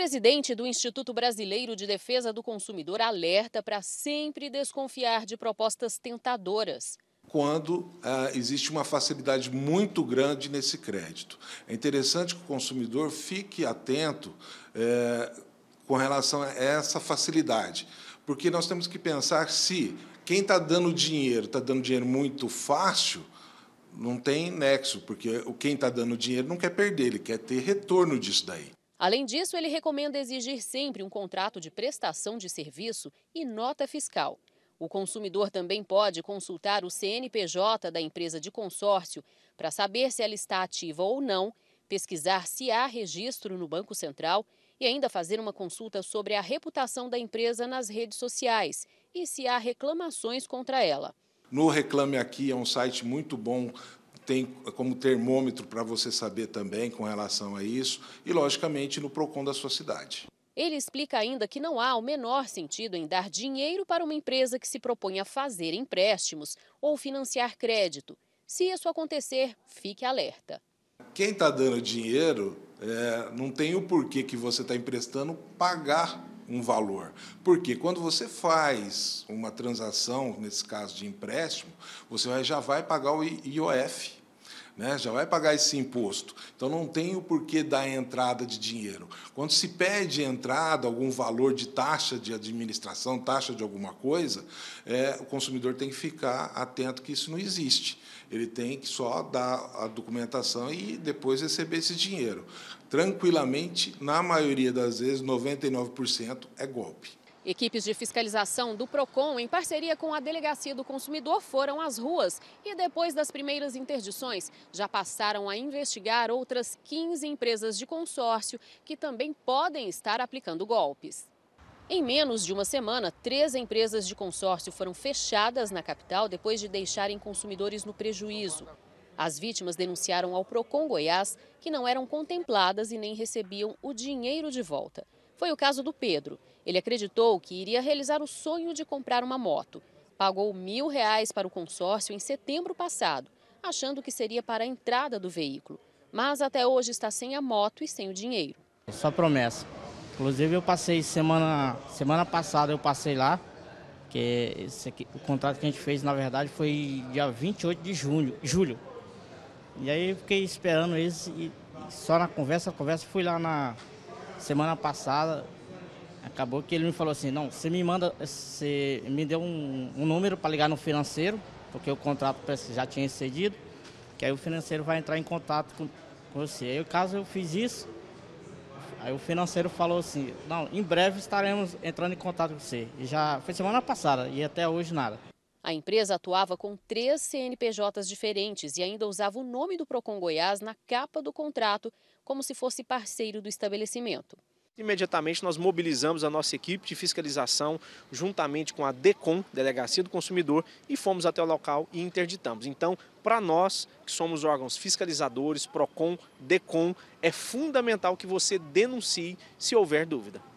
presidente do Instituto Brasileiro de Defesa do Consumidor alerta para sempre desconfiar de propostas tentadoras quando ah, existe uma facilidade muito grande nesse crédito. É interessante que o consumidor fique atento eh, com relação a essa facilidade, porque nós temos que pensar se quem está dando dinheiro está dando dinheiro muito fácil, não tem nexo, porque quem está dando dinheiro não quer perder, ele quer ter retorno disso daí. Além disso, ele recomenda exigir sempre um contrato de prestação de serviço e nota fiscal. O consumidor também pode consultar o CNPJ da empresa de consórcio para saber se ela está ativa ou não, pesquisar se há registro no Banco Central e ainda fazer uma consulta sobre a reputação da empresa nas redes sociais e se há reclamações contra ela. No Reclame Aqui é um site muito bom tem como termômetro para você saber também com relação a isso e, logicamente, no PROCON da sua cidade. Ele explica ainda que não há o menor sentido em dar dinheiro para uma empresa que se propõe a fazer empréstimos ou financiar crédito. Se isso acontecer, fique alerta. Quem está dando dinheiro é, não tem o porquê que você está emprestando pagar um valor. Porque quando você faz uma transação, nesse caso de empréstimo, você já vai pagar o IOF, né? já vai pagar esse imposto. Então não tem o porquê da entrada de dinheiro. Quando se pede entrada, algum valor de taxa de administração, taxa de alguma coisa, é, o consumidor tem que ficar atento que isso não existe. Ele tem que só dar a documentação e depois receber esse dinheiro. Tranquilamente, na maioria das vezes, 99% é golpe. Equipes de fiscalização do PROCON, em parceria com a Delegacia do Consumidor, foram às ruas e, depois das primeiras interdições, já passaram a investigar outras 15 empresas de consórcio que também podem estar aplicando golpes. Em menos de uma semana, três empresas de consórcio foram fechadas na capital depois de deixarem consumidores no prejuízo. As vítimas denunciaram ao Procon Goiás que não eram contempladas e nem recebiam o dinheiro de volta. Foi o caso do Pedro. Ele acreditou que iria realizar o sonho de comprar uma moto. Pagou mil reais para o consórcio em setembro passado, achando que seria para a entrada do veículo. Mas até hoje está sem a moto e sem o dinheiro. Só promessa. Inclusive eu passei semana, semana passada eu passei lá, que aqui, o contrato que a gente fez na verdade foi dia 28 de junho, julho. E aí eu fiquei esperando eles e só na conversa, a conversa fui lá na semana passada, acabou que ele me falou assim, não, você me manda, você me deu um, um número para ligar no financeiro, porque o contrato já tinha excedido, que aí o financeiro vai entrar em contato com, com você. Aí, caso eu fiz isso, aí o financeiro falou assim, não, em breve estaremos entrando em contato com você. E já foi semana passada e até hoje nada. A empresa atuava com três CNPJs diferentes e ainda usava o nome do Procon Goiás na capa do contrato, como se fosse parceiro do estabelecimento. Imediatamente nós mobilizamos a nossa equipe de fiscalização juntamente com a DECOM, Delegacia do Consumidor, e fomos até o local e interditamos. Então, para nós, que somos órgãos fiscalizadores, PROCON, DECOM, é fundamental que você denuncie se houver dúvida.